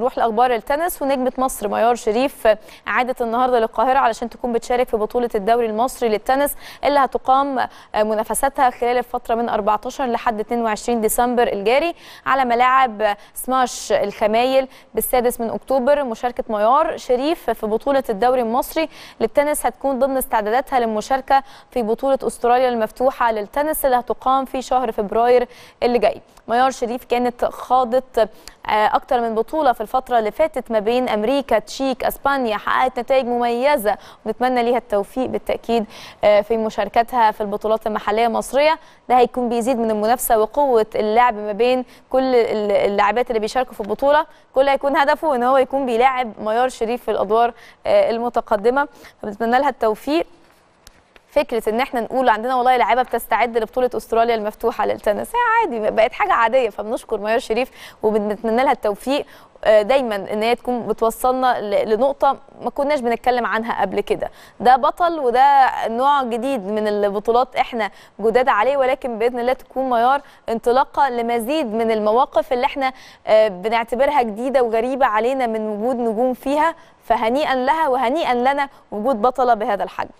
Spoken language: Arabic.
نروح لاخبار التنس ونجمه مصر ميار شريف عادت النهارده للقاهره علشان تكون بتشارك في بطوله الدوري المصري للتنس اللي هتقام منافساتها خلال الفتره من 14 لحد 22 ديسمبر الجاري على ملاعب سماش الخمايل بالسادس من اكتوبر مشاركه ميار شريف في بطوله الدوري المصري للتنس هتكون ضمن استعداداتها للمشاركه في بطوله استراليا المفتوحه للتنس اللي هتقام في شهر فبراير اللي جاي ميار شريف كانت خاضت اكتر من بطوله في الفترة اللي فاتت ما بين أمريكا تشيك أسبانيا حققت نتائج مميزة ونتمنى ليها التوفيق بالتأكيد آه، في مشاركتها في البطولات المحلية المصرية ده هيكون بيزيد من المنافسة وقوة اللعب ما بين كل اللاعبات اللي بيشاركوا في البطولة كل هيكون هدفه إن هو يكون بيلاعب ميار شريف في الأدوار آه، المتقدمة فبنتمنى لها التوفيق فكره ان احنا نقول عندنا والله لعيبه بتستعد لبطوله استراليا المفتوحه للتنس هي عادي بقت حاجه عاديه فبنشكر ميار شريف وبنتمنى لها التوفيق آه، دايما ان هي تكون بتوصلنا لنقطه ما كناش بنتكلم عنها قبل كده ده بطل وده نوع جديد من البطولات احنا جداد عليه ولكن باذن الله تكون معيار انطلاقه لمزيد من المواقف اللي احنا آه، بنعتبرها جديده وغريبه علينا من وجود نجوم فيها فهنيئا لها وهنيئا لنا وجود بطله بهذا الحجم